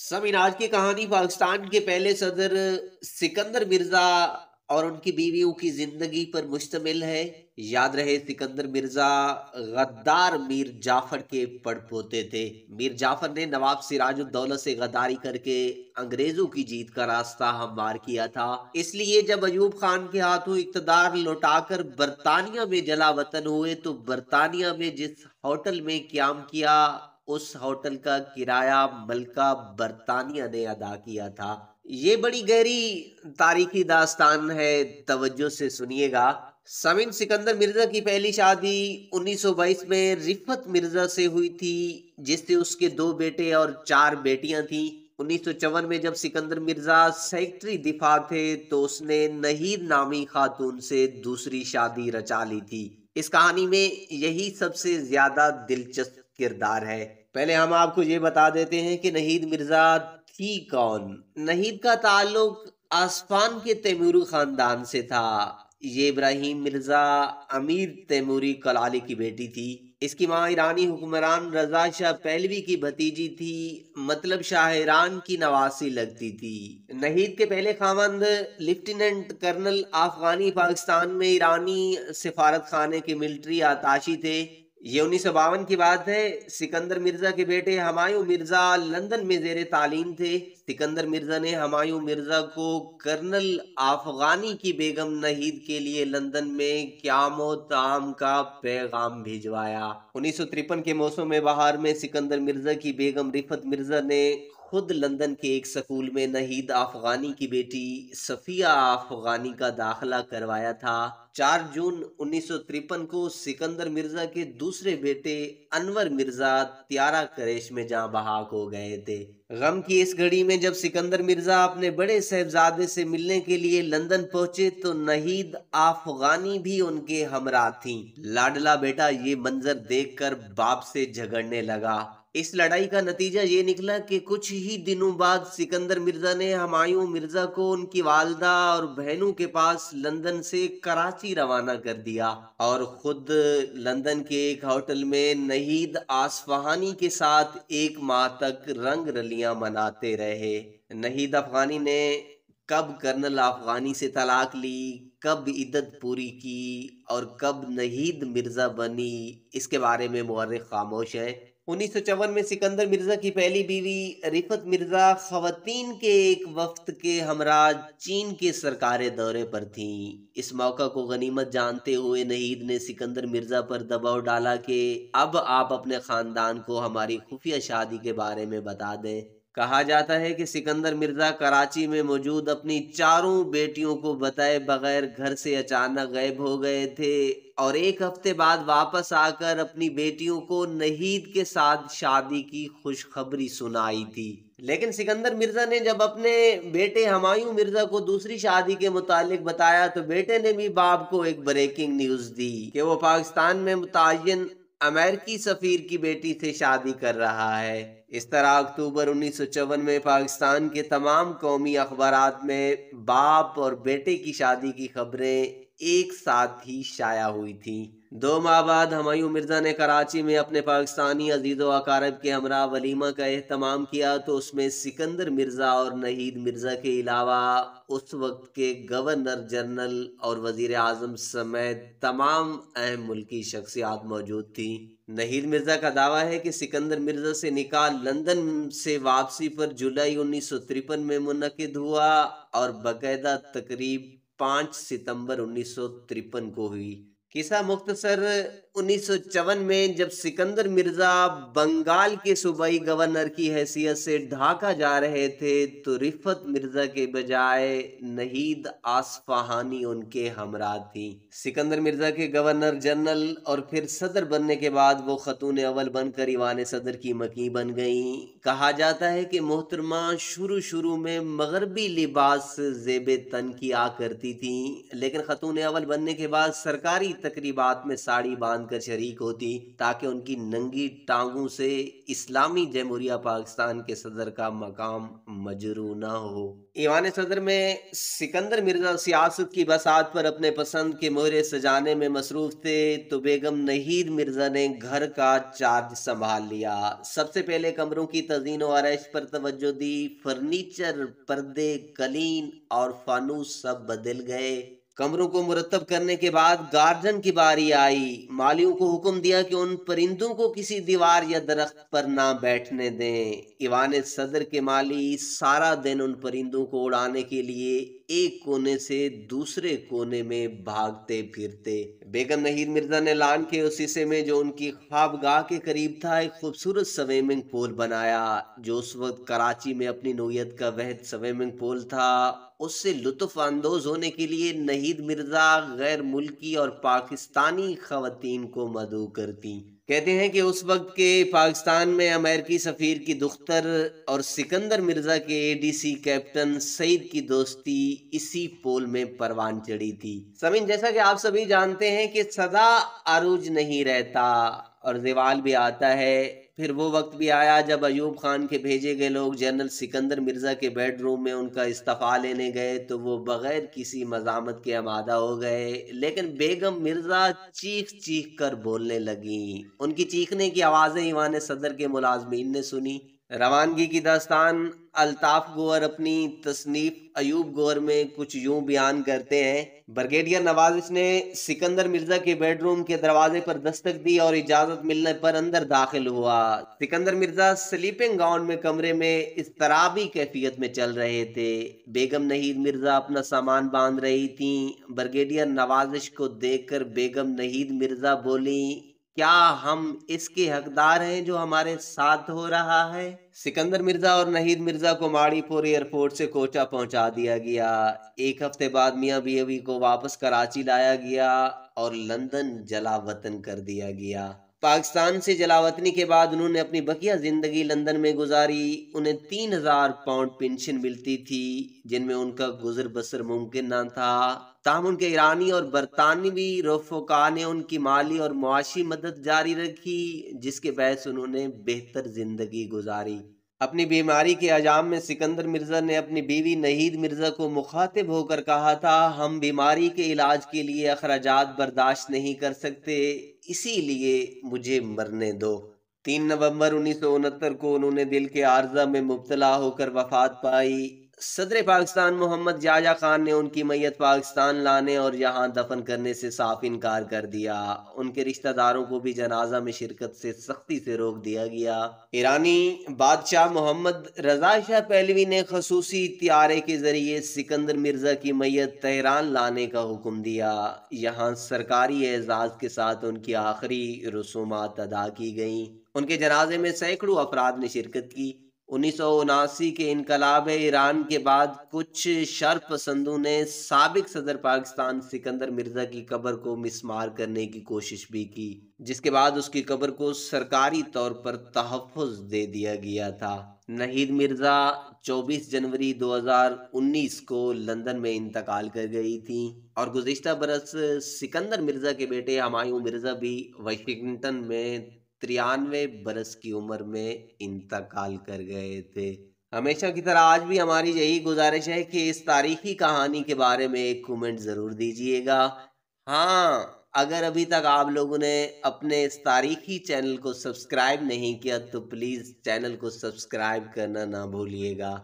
समीन आज की कहानी पाकिस्तान के पहले सदर सिकंदर मिर्जा और उनकी बीवियों की जिंदगी पर मुश्तमिल है याद रहे सिकंदर मिर्जा गद्दार मीर जाफर के पड़पोते थे मीर जाफर ने नवाब सिराजुद्दौला से गद्दारी करके अंग्रेजों की जीत का रास्ता हमवार किया था इसलिए जब अयूब खान के हाथों इकतदार लौटाकर बरतानिया में जला वतन हुए तो बरतानिया में जिस होटल में क्याम किया उस होटल का किराया मलका बरतानिया ने अदा किया था ये बड़ी गहरी तारीखी दास्तान है तवज्जो से सुनिएगा समिन सिकंदर मिर्जा की पहली शादी 1922 में रिफत मिर्जा से हुई थी जिससे उसके दो बेटे और चार बेटियां थी उन्नीस में जब सिकंदर मिर्जा सेक्रेटरी दिफा थे तो उसने नहीर नामी खातून से दूसरी शादी रचा ली थी इस कहानी में यही सबसे ज्यादा दिलचस्प किरदार है पहले हम आपको ये बता देते हैं कि नहीद मिर्ज़ा थी कौन नहीद का ताल्लुक आसफान के तैमूरी ख़ानदान से था ये इब्राहिम मिर्ज़ा अमीर तैमूरी कलाली की बेटी थी इसकी माँ ईरानी हुक्मरान रजा शाह पहलवी की भतीजी थी मतलब शाह ईरान की नवासी लगती थी नहीद के पहले खामंद लेफ्टिनेंट कर्नल अफगानी पाकिस्तान में ईरानी सिफारत खाने के मिलिट्री आताशी थे ये उन्नीस की बात है सिकंदर मिर्जा के बेटे हमायूं मिर्जा लंदन में जेर तालीम थे सिकंदर मिर्जा ने हमायूं मिर्जा को कर्नल अफगानी की बेगम नहीद के लिए लंदन में क्यामो ताम का पैगाम भिजवाया उन्नीस के मौसम में बहार में सिकंदर मिर्जा की बेगम रिफत मिर्जा ने खुद लंदन के एक स्कूल में नहीद अफगानी की बेटी सफिया आफगानी का दाखला करवाया था 4 जून उन्नीस को सिकंदर मिर्जा के दूसरे बेटे अनवर मिर्जा त्यारा करेश में जहाँ बहाक हो गए थे गम की इस घड़ी में जब सिकंदर मिर्जा अपने बड़े साहबजादे से मिलने के लिए लंदन पहुंचे तो नहीद अफगानी भी उनके हमरा थी लाडला बेटा ये मंजर देखकर बाप से झगड़ने लगा इस लड़ाई का नतीजा ये निकला कि कुछ ही दिनों बाद सिकंदर मिर्ज़ा ने हमायूं मिर्ज़ा को उनकी वालदा और बहनों के पास लंदन से कराची रवाना कर दिया और खुद लंदन के एक होटल में नहीद आसफहानी के साथ एक माह तक रंग रलियां मनाते रहे नहीद अफगानी ने कब कर्नल अफगानी से तलाक ली कब इद्दत पूरी की और कब नहीद मिर्ज़ा बनी इसके बारे में मौर्र खामोश है उन्नीस में सिकंदर मिर्ज़ा की पहली बीवी रिफत मिर्ज़ा खातिन के एक वक्त के हमरा चीन के सरकारी दौरे पर थी इस मौका को गनीमत जानते हुए नहीद ने सिकंदर मिर्ज़ा पर दबाव डाला कि अब आप अपने ख़ानदान को हमारी खुफिया शादी के बारे में बता दें कहा जाता है कि सिकंदर मिर्जा कराची में मौजूद अपनी चारों बेटियों को बताए बगैर घर से अचानक गायब हो गए थे और एक हफ्ते बाद वापस आकर अपनी बेटियों को नहीद के साथ शादी की खुशखबरी सुनाई थी लेकिन सिकंदर मिर्ज़ा ने जब अपने बेटे हमायूं मिर्ज़ा को दूसरी शादी के मुतालिक बताया तो बेटे ने भी बाप को एक ब्रेकिंग न्यूज़ दी कि वो पाकिस्तान में मुतन अमेरिकी सफ़ीर की बेटी से शादी कर रहा है इस तरह अक्टूबर उन्नीस में पाकिस्तान के तमाम कौमी अखबार में बाप और बेटे की शादी की खबरें एक साथ ही शाया हुई थी दो माह बाद हमायूं मिर्ज़ा ने कराची में अपने पाकिस्तानी अजीज़ वकारब के हमरा वलीमा का अहतमाम किया तो उसमें सिकंदर मिर्ज़ा और नहीद मिर्ज़ा के अलावा उस वक्त के गवर्नर जनरल और वजीर अजम समेत तमाम अहम मुल्की शख्सियात मौजूद थी नहीद मिर्ज़ा का दावा है कि सिकंदर मिर्ज़ा से निकाल लंदन से वापसी पर जुलाई उन्नीस सौ तिरपन में मुनद हुआ और बाकायदा तकरीब पाँच सितंबर उन्नीस को हुई किसा मुख्तसर 1954 में जब सिकंदर मिर्ज़ा बंगाल के सूबाई गवर्नर की हैसियत से ढाका जा रहे थे तो रिफत मिर्ज़ा के बजाय नहीद आसफहानी उनके हमरा थी सिकंदर मिर्ज़ा के गवर्नर जनरल और फिर सदर बनने के बाद वो खतून अवल बनकर ईवान सदर की मकी बन गई कहा जाता है कि मोहतरमा शुरू शुरू में मगरबी लिबास जेब तन की आ करती थी लेकिन खतून अवल बनने के बाद सरकारी तकरीबा में साड़ी बांध बांधकर शरीक होती ताकि उनकी नंगी टांगों से इस्लामी जमहूरिया पाकिस्तान के सदर का मकाम मजरू न हो ईवान सदर में सिकंदर मिर्जा सियासत की बसात पर अपने पसंद के मोहरे सजाने में मसरूफ थे तो बेगम नहीद मिर्जा ने घर का चार्ज संभाल लिया सबसे पहले कमरों की तजीन और आरइश पर तवज्जो दी फर्नीचर पर्दे कलीन और फानूस सब बदल गए कमरों को मुरतब करने के बाद गार्डन की बारी आई मालियों को हुक्म दिया कि उन परिंदों को किसी दीवार या दरख्त पर ना बैठने दें इवान सदर के माली सारा दिन उन परिंदों को उड़ाने के लिए एक कोने से दूसरे कोने में भागते फिरते बेगम नहीर मिर्जा ने लान के उस हिस्से में जो उनकी ख्वाबगाह के करीब था एक खूबसूरत स्विमिंग पूल बनाया जो उस वक्त कराची में अपनी नोयत का वह स्विमिंग पूल था उससे लुत्फानंदोज होने के लिए नहीद मिर्ज़ा गैर मुल्की और पाकिस्तानी खातन को मदू करती कहते हैं कि उस वक्त के पाकिस्तान में अमेरिकी सफ़ीर की दुख्तर और सिकंदर मिर्ज़ा के एडीसी कैप्टन सईद की दोस्ती इसी पोल में परवान चढ़ी थी समीन जैसा कि आप सभी जानते हैं कि सदा अरूज नहीं रहता और जवाल भी आता है फिर वो वक्त भी आया जब अयूब खान के भेजे गए लोग जनरल सिकंदर मिर्ज़ा के बेडरूम में उनका इस्तीफ़ा लेने गए तो वो बग़ैर किसी मजामत के आमादा हो गए लेकिन बेगम मिर्ज़ा चीख चीख कर बोलने लगी उनकी चीखने की आवाज़ें ईवान सदर के मुलाजमीन ने सुनी रवानगी की दास्तान अल्ताफ गोवर अपनी तसनीफ अयूब गोवर में कुछ यूं बयान करते हैं ब्रिगेडियर नवाजिश ने सिकंदर मिर्जा के बेडरूम के दरवाजे पर दस्तक दी और इजाजत मिलने पर अंदर दाखिल हुआ सिकंदर मिर्जा स्लीपिंग गाउन में कमरे में इस तराबी कैफियत में चल रहे थे बेगम नहीद मिर्जा अपना सामान बांध रही थी ब्रिगेडियर नवाजिश को देख बेगम नहीद मिर्जा बोली क्या हम इसके हकदार हैं जो हमारे साथ हो रहा है सिकंदर मिर्जा और नहीद मिर्जा को माड़ीपुर एयरपोर्ट से कोटा पहुंचा दिया गया एक हफ्ते बाद मियाँ बीवी को वापस कराची लाया गया और लंदन जला वतन कर दिया गया पाकिस्तान से जलावतनी के बाद उन्होंने अपनी बकिया ज़िंदगी लंदन में गुजारी उन्हें तीन हज़ार पाउंड पेंशन मिलती थी जिनमें उनका गुजर बसर मुमकिन ना था ताहम उनके ईरानी और बरतानवी रफोका ने उनकी माली और मुआशी मदद जारी रखी जिसके बहस उन्होंने बेहतर ज़िंदगी गुजारी अपनी बीमारी के अजाम में सिकंदर मिर्ज़ा ने अपनी बीवी नहीद मिर्ज़ा को मुखातिब होकर कहा था हम बीमारी के इलाज के लिए अखराजात बर्दाश्त नहीं कर सकते इसीलिए मुझे मरने दो तीन नवंबर उन्नीस को उन्होंने दिल के आर्जा में मुबतला होकर वफात पाई सदर पाकिस्तान मोहम्मद जाजा खान ने उनकी मैयत पाकिस्तान लाने और यहाँ दफन करने से साफ इनकार कर दिया उनके रिश्तेदारों को भी जनाजा में शिरकत से सख्ती से रोक दिया गया ईरानी बादशाह मोहम्मद रजा शाह पहलवी ने खसूसी त्यारे के जरिए सिकंदर मिर्जा की मैयत तहरान लाने का हुक्म दिया यहाँ सरकारी एजाज के साथ उनकी आखिरी रसूमात अदा की गई उनके जनाजे में सैकड़ों अफराद ने शिरकत की उन्नीस के इनकलाब ईरान के बाद कुछ शर पसंदों ने सबक सदर पाकिस्तान सिकंदर मिर्जा की कब्र को मिसमार करने की कोशिश भी की जिसके बाद उसकी कब्र को सरकारी तौर पर तहफ़ दे दिया गया था नहीद मिर्ज़ा 24 जनवरी 2019 को लंदन में इंतकाल कर गई थी और गुज्तर बरस सिकंदर मिर्ज़ा के बेटे हमायूं मिर्ज़ा भी वाशिंगटन में तिरानवे बरस की उम्र में इंतकाल कर गए थे हमेशा की तरह आज भी हमारी यही गुजारिश है कि इस तारीखी कहानी के बारे में एक कमेंट ज़रूर दीजिएगा हाँ अगर अभी तक आप लोगों ने अपने इस तारीखी चैनल को सब्सक्राइब नहीं किया तो प्लीज़ चैनल को सब्सक्राइब करना ना भूलिएगा